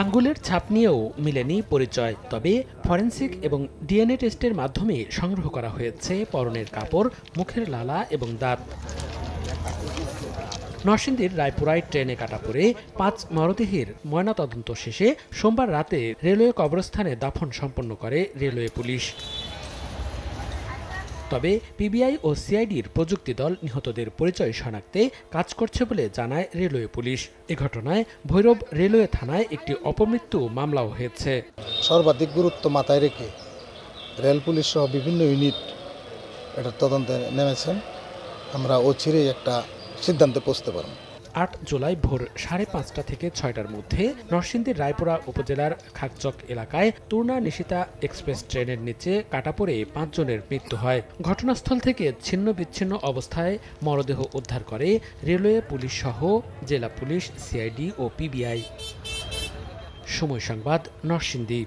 আঙ্গুলের ছাপ নিয়েও মিলেনি পরিচয় তবে ফরেন্সিক এবং ডিএনএ টেস্টের মাধ্যমে সংগ্রহ করা হয়েছে পরনের কাপড় মুখের লালা এবং দাঁত নরসিংদীর রায়পুরায় ট্রেনে কাটা পড়ে পাঁচ মরদেহের ময়নাতদন্ত শেষে সোমবার রাতে রেলওয়ে কবরস্থানে দাফন সম্পন্ন করে রেলওয়ে পুলিশ তবে পিবিআই ও সিআইডির প্রযুক্তি দল নিহতদের পরিচয় শনাক্তে কাজ করছে বলে জানায় রেলওয়ে পুলিশ এ ঘটনায় ভৈরব রেলওয়ে থানায় একটি অপমৃত্যু মামলাও হয়েছে সর্বাধিক গুরুত্ব মাথায় রেখে রেল পুলিশ সহ বিভিন্ন ইউনিট এটার তদন্তে নেমেছেন আমরা অচিরেই একটা সিদ্ধান্তে পৌঁছতে পারবো আট জুলাই ভোর সাড়ে পাঁচটা থেকে ছয়টার মধ্যে নরসিংদীর রায়পুরা উপজেলার খাকচক এলাকায় তুর্ণা নিশিতা এক্সপ্রেস ট্রেনের নিচে কাটা পড়ে পাঁচজনের মৃত্যু হয় ঘটনাস্থল থেকে ছিন্ন বিচ্ছিন্ন অবস্থায় মরদেহ উদ্ধার করে রেলওয়ে পুলিশ সহ জেলা পুলিশ সিআইডি ও পিবিআই সময় সংবাদ নরসিংদী